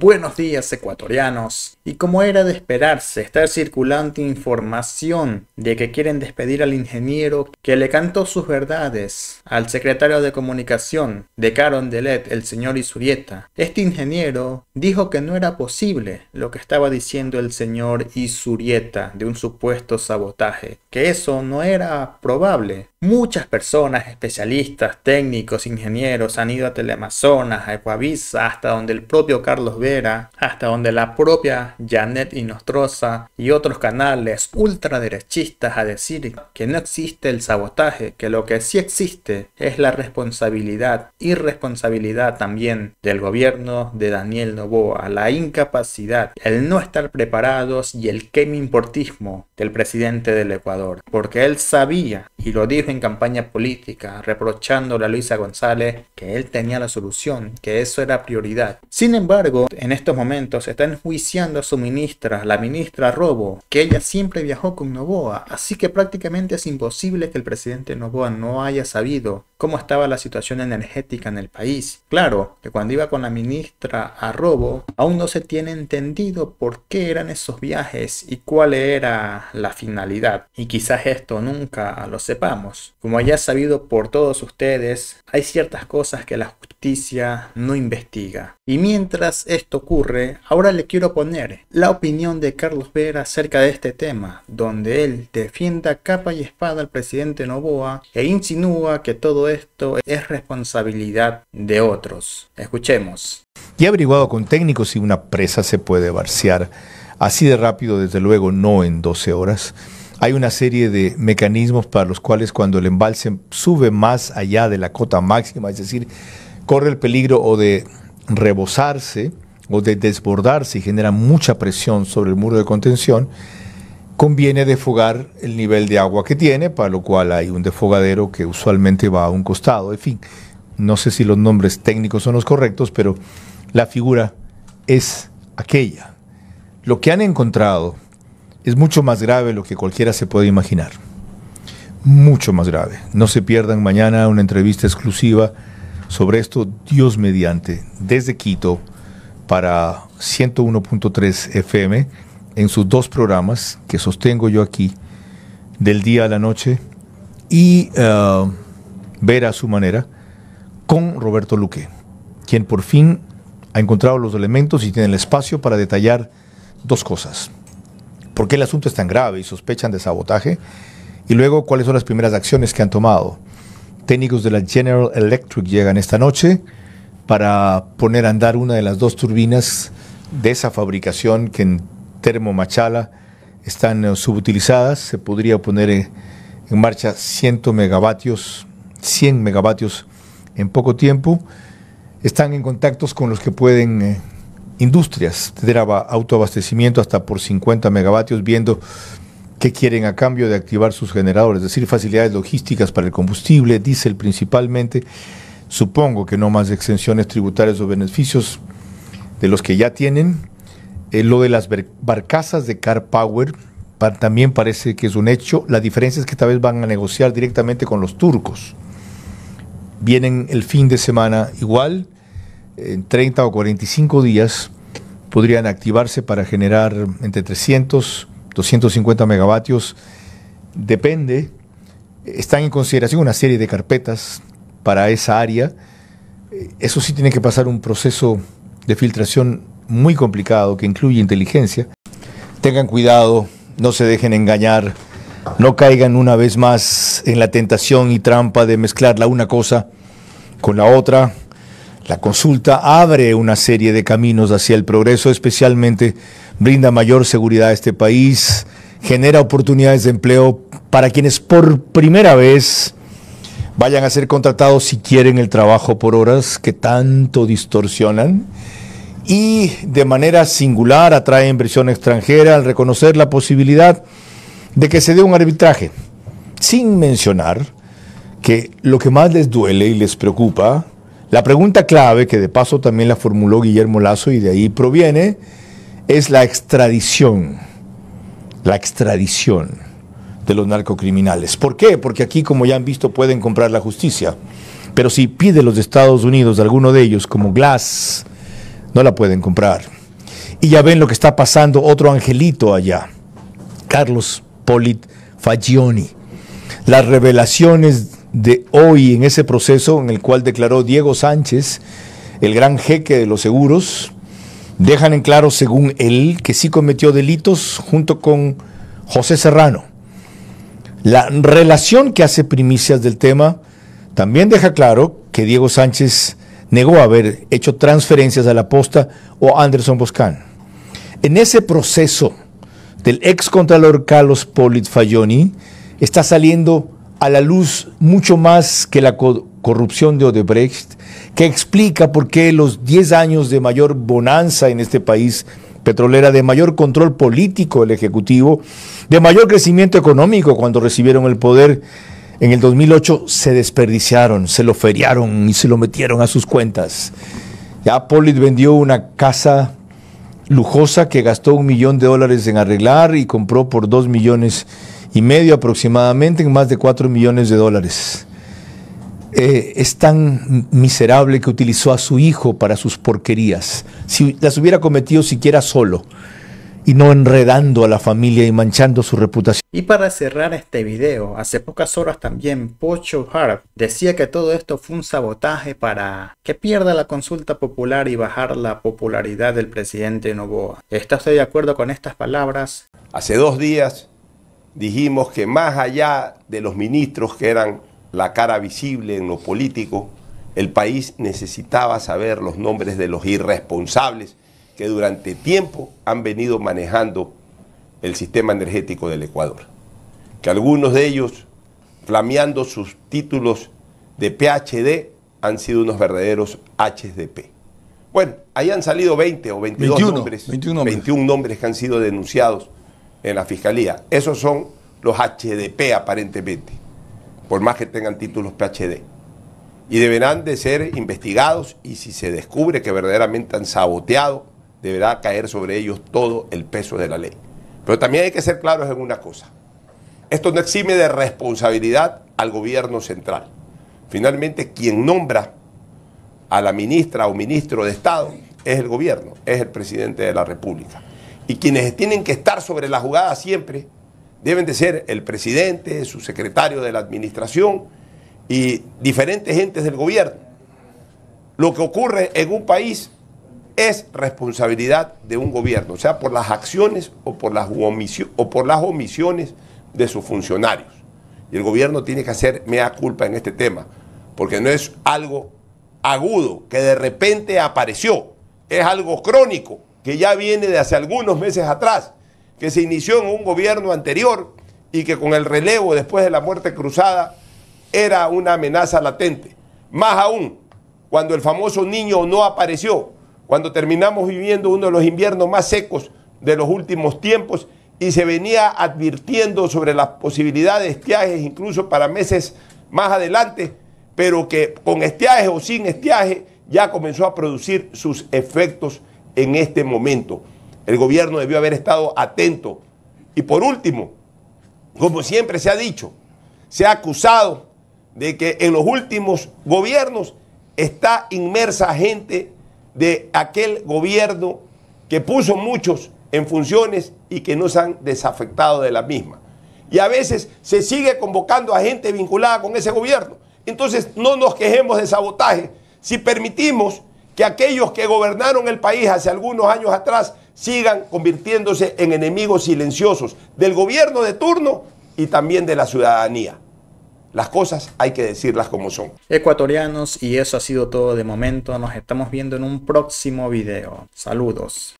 Buenos días ecuatorianos. Y como era de esperarse, está circulando información de que quieren despedir al ingeniero que le cantó sus verdades al secretario de comunicación de Caron Delet, el señor Isurieta. Este ingeniero dijo que no era posible lo que estaba diciendo el señor Isurieta de un supuesto sabotaje, que eso no era probable, Muchas personas, especialistas, técnicos, ingenieros han ido a Teleamazonas, a Ecuavisa, hasta donde el propio Carlos Vera, hasta donde la propia Janet Inostrosa y otros canales ultraderechistas a decir que no existe el sabotaje, que lo que sí existe es la responsabilidad, irresponsabilidad también del gobierno de Daniel Novoa, la incapacidad, el no estar preparados y el importismo del presidente del Ecuador, porque él sabía y lo dijo en campaña política, reprochándole a Luisa González que él tenía la solución, que eso era prioridad. Sin embargo, en estos momentos se está enjuiciando a su ministra, la ministra Robo, que ella siempre viajó con Novoa, así que prácticamente es imposible que el presidente Novoa no haya sabido cómo estaba la situación energética en el país. Claro que cuando iba con la ministra a Robo, aún no se tiene entendido por qué eran esos viajes y cuál era la finalidad. Y quizás esto nunca lo sepamos. Como ya sabido por todos ustedes, hay ciertas cosas que la justicia no investiga. Y mientras esto ocurre, ahora le quiero poner la opinión de Carlos Vera acerca de este tema, donde él defienda capa y espada al presidente Novoa e insinúa que todo esto es responsabilidad de otros. Escuchemos. Y averiguado con técnicos si una presa se puede barciar así de rápido, desde luego, no en 12 horas hay una serie de mecanismos para los cuales cuando el embalse sube más allá de la cota máxima, es decir, corre el peligro o de rebosarse o de desbordarse y genera mucha presión sobre el muro de contención, conviene defogar el nivel de agua que tiene, para lo cual hay un defogadero que usualmente va a un costado. En fin, no sé si los nombres técnicos son los correctos, pero la figura es aquella. Lo que han encontrado es mucho más grave lo que cualquiera se puede imaginar. Mucho más grave. No se pierdan mañana una entrevista exclusiva sobre esto, Dios mediante, desde Quito para 101.3 FM en sus dos programas que sostengo yo aquí, del día a la noche, y eh, ver a su manera con Roberto Luque, quien por fin ha encontrado los elementos y tiene el espacio para detallar dos cosas por qué el asunto es tan grave y sospechan de sabotaje, y luego cuáles son las primeras acciones que han tomado. Técnicos de la General Electric llegan esta noche para poner a andar una de las dos turbinas de esa fabricación que en Termo Machala están eh, subutilizadas. Se podría poner eh, en, marcha 100 megavatios, 100 megavatios en poco tiempo. Están en contactos con los que pueden eh, industrias, desde autoabastecimiento hasta por 50 megavatios, viendo qué quieren a cambio de activar sus generadores, es decir, facilidades logísticas para el combustible, diésel principalmente, supongo que no más exenciones tributarias o beneficios de los que ya tienen. Eh, lo de las barcazas de Car Power también parece que es un hecho. La diferencia es que esta vez van a negociar directamente con los turcos. Vienen el fin de semana igual en 30 o 45 días podrían activarse para generar entre 300, 250 megavatios. Depende, están en consideración una serie de carpetas para esa área. Eh, eso sí tiene que pasar un proceso de filtración muy complicado que incluye inteligencia. Tengan cuidado, no se dejen engañar, no caigan una vez más en la tentación y trampa de mezclar la una cosa con la otra la consulta abre una serie de caminos hacia el progreso, especialmente brinda mayor seguridad a este país, genera oportunidades de empleo para quienes por primera vez vayan a ser contratados si quieren el trabajo por horas que tanto distorsionan y de manera singular atrae inversión extranjera al reconocer la posibilidad de que se dé un arbitraje, sin mencionar que lo que más les duele y les preocupa la pregunta clave, que de paso también la formuló Guillermo Lazo y de ahí proviene, es la extradición. La extradición de los narcocriminales. ¿Por qué? Porque aquí, como ya han visto, pueden comprar la justicia. Pero si pide los Estados Unidos alguno de ellos, como Glass, no la pueden comprar. Y ya ven lo que está pasando otro angelito allá, Carlos Polit Fagioni. Las revelaciones de hoy en ese proceso en el cual declaró Diego Sánchez, el gran jeque de los seguros, dejan en claro, según él, que sí cometió delitos junto con José Serrano. La relación que hace primicias del tema también deja claro que Diego Sánchez negó haber hecho transferencias a la posta o Anderson Boscan. En ese proceso del ex contralor Carlos Polit Fayoni está saliendo a la luz mucho más que la corrupción de Odebrecht, que explica por qué los 10 años de mayor bonanza en este país petrolera, de mayor control político del Ejecutivo, de mayor crecimiento económico cuando recibieron el poder en el 2008, se desperdiciaron, se lo feriaron y se lo metieron a sus cuentas. Ya Polit vendió una casa lujosa que gastó un millón de dólares en arreglar y compró por dos millones de y medio aproximadamente en más de 4 millones de dólares. Eh, es tan miserable que utilizó a su hijo para sus porquerías. Si las hubiera cometido siquiera solo y no enredando a la familia y manchando su reputación. Y para cerrar este video, hace pocas horas también Pocho Harp decía que todo esto fue un sabotaje para que pierda la consulta popular y bajar la popularidad del presidente Novoa. ¿Está usted de acuerdo con estas palabras? Hace dos días dijimos que más allá de los ministros que eran la cara visible en lo político, el país necesitaba saber los nombres de los irresponsables que durante tiempo han venido manejando el sistema energético del Ecuador. Que algunos de ellos, flameando sus títulos de PhD, han sido unos verdaderos HDP. Bueno, ahí han salido 20 o 22 nombres, 21 21 nombres que han sido denunciados en la fiscalía. Esos son los HDP aparentemente, por más que tengan títulos PhD. Y deberán de ser investigados y si se descubre que verdaderamente han saboteado, deberá caer sobre ellos todo el peso de la ley. Pero también hay que ser claros en una cosa. Esto no exime de responsabilidad al gobierno central. Finalmente, quien nombra a la ministra o ministro de Estado es el gobierno, es el presidente de la República. Y quienes tienen que estar sobre la jugada siempre deben de ser el presidente, su secretario de la administración y diferentes entes del gobierno. Lo que ocurre en un país es responsabilidad de un gobierno, o sea, por las acciones o por las, o por las omisiones de sus funcionarios. Y el gobierno tiene que hacer mea culpa en este tema, porque no es algo agudo que de repente apareció, es algo crónico que ya viene de hace algunos meses atrás, que se inició en un gobierno anterior y que con el relevo después de la muerte cruzada era una amenaza latente. Más aún, cuando el famoso niño no apareció, cuando terminamos viviendo uno de los inviernos más secos de los últimos tiempos y se venía advirtiendo sobre las posibilidades de estiajes incluso para meses más adelante, pero que con estiaje o sin estiaje ya comenzó a producir sus efectos en este momento. El gobierno debió haber estado atento. Y por último, como siempre se ha dicho, se ha acusado de que en los últimos gobiernos está inmersa gente de aquel gobierno que puso muchos en funciones y que no se han desafectado de la misma. Y a veces se sigue convocando a gente vinculada con ese gobierno. Entonces no nos quejemos de sabotaje si permitimos que aquellos que gobernaron el país hace algunos años atrás sigan convirtiéndose en enemigos silenciosos del gobierno de turno y también de la ciudadanía. Las cosas hay que decirlas como son. Ecuatorianos, y eso ha sido todo de momento. Nos estamos viendo en un próximo video. Saludos.